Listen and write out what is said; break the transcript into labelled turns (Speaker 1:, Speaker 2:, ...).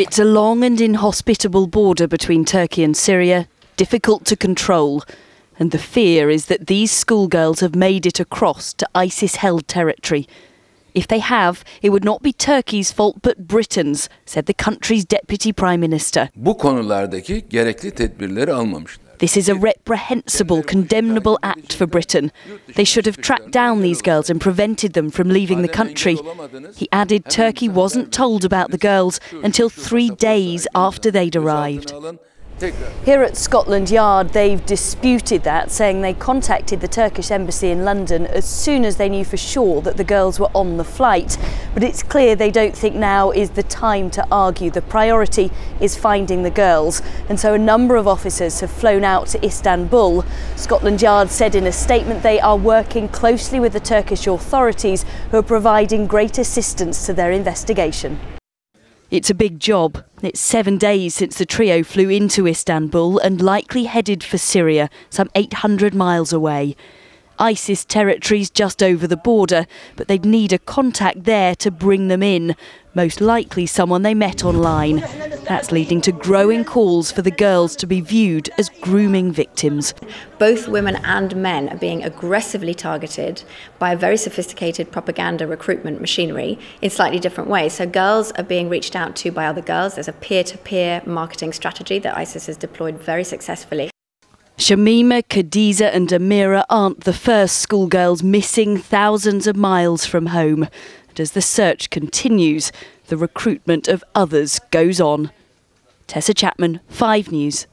Speaker 1: It's a long and inhospitable border between Turkey and Syria, difficult to control. And the fear is that these schoolgirls have made it across to ISIS held territory. If they have, it would not be Turkey's fault but Britain's, said the country's deputy prime minister. Bu konulardaki gerekli tedbirleri this is a reprehensible, condemnable act for Britain. They should have tracked down these girls and prevented them from leaving the country. He added Turkey wasn't told about the girls until three days after they'd arrived. Here at Scotland Yard, they've disputed that, saying they contacted the Turkish embassy in London as soon as they knew for sure that the girls were on the flight. But it's clear they don't think now is the time to argue. The priority is finding the girls. And so a number of officers have flown out to Istanbul. Scotland Yard said in a statement they are working closely with the Turkish authorities who are providing great assistance to their investigation. It's a big job. It's seven days since the trio flew into Istanbul and likely headed for Syria, some 800 miles away. ISIS territories just over the border, but they'd need a contact there to bring them in, most likely someone they met online. That's leading to growing calls for the girls to be viewed as grooming victims.
Speaker 2: Both women and men are being aggressively targeted by a very sophisticated propaganda recruitment machinery in slightly different ways. So, girls are being reached out to by other girls. There's a peer to peer marketing strategy that ISIS has deployed very successfully.
Speaker 1: Shamima, Khadija, and Amira aren't the first schoolgirls missing thousands of miles from home. And as the search continues, the recruitment of others goes on. Tessa Chapman, 5 News.